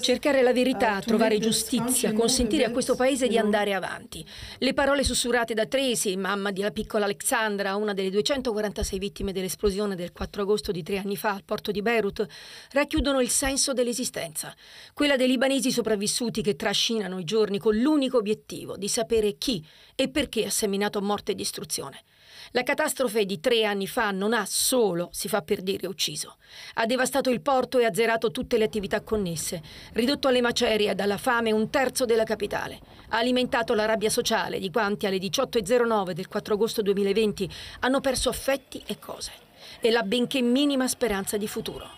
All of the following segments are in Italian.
Cercare la verità, uh, trovare giustizia, consentire a questo paese di andare avanti. Le parole sussurrate da Tracy, mamma della piccola Alexandra, una delle 246 vittime dell'esplosione del 4 agosto di tre anni fa al porto di Beirut, racchiudono il senso dell'esistenza, quella dei libanesi sopravvissuti che trascinano i giorni con l'unico obiettivo di sapere chi e perché ha seminato morte e distruzione. La catastrofe di tre anni fa non ha solo, si fa per dire, ucciso. Ha devastato il porto e ha zerato azzerato tutte le attività connesse, ridotto alle macerie e alla fame un terzo della capitale, ha alimentato la rabbia sociale di quanti alle 18.09 del 4 agosto 2020 hanno perso affetti e cose e la benché minima speranza di futuro.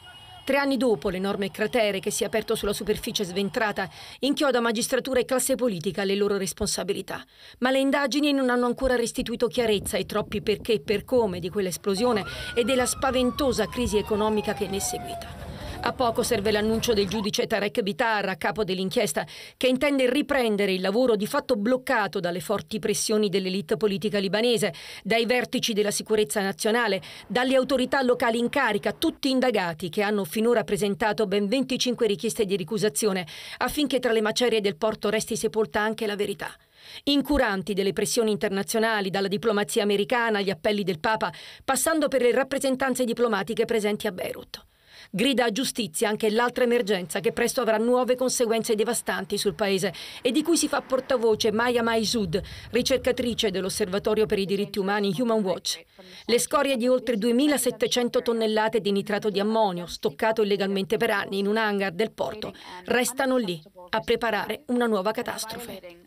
Tre anni dopo l'enorme cratere che si è aperto sulla superficie sventrata inchioda magistratura e classe politica alle loro responsabilità. Ma le indagini non hanno ancora restituito chiarezza ai troppi perché e per come di quell'esplosione e della spaventosa crisi economica che ne è seguita. A poco serve l'annuncio del giudice Tarek Bitar, a capo dell'inchiesta, che intende riprendere il lavoro di fatto bloccato dalle forti pressioni dell'elite politica libanese, dai vertici della sicurezza nazionale, dalle autorità locali in carica, tutti indagati che hanno finora presentato ben 25 richieste di ricusazione, affinché tra le macerie del porto resti sepolta anche la verità. Incuranti delle pressioni internazionali, dalla diplomazia americana agli appelli del Papa, passando per le rappresentanze diplomatiche presenti a Beirut. Grida a giustizia anche l'altra emergenza che presto avrà nuove conseguenze devastanti sul paese e di cui si fa portavoce Maya Maisud, ricercatrice dell'Osservatorio per i diritti umani Human Watch. Le scorie di oltre 2.700 tonnellate di nitrato di ammonio, stoccato illegalmente per anni in un hangar del porto, restano lì a preparare una nuova catastrofe.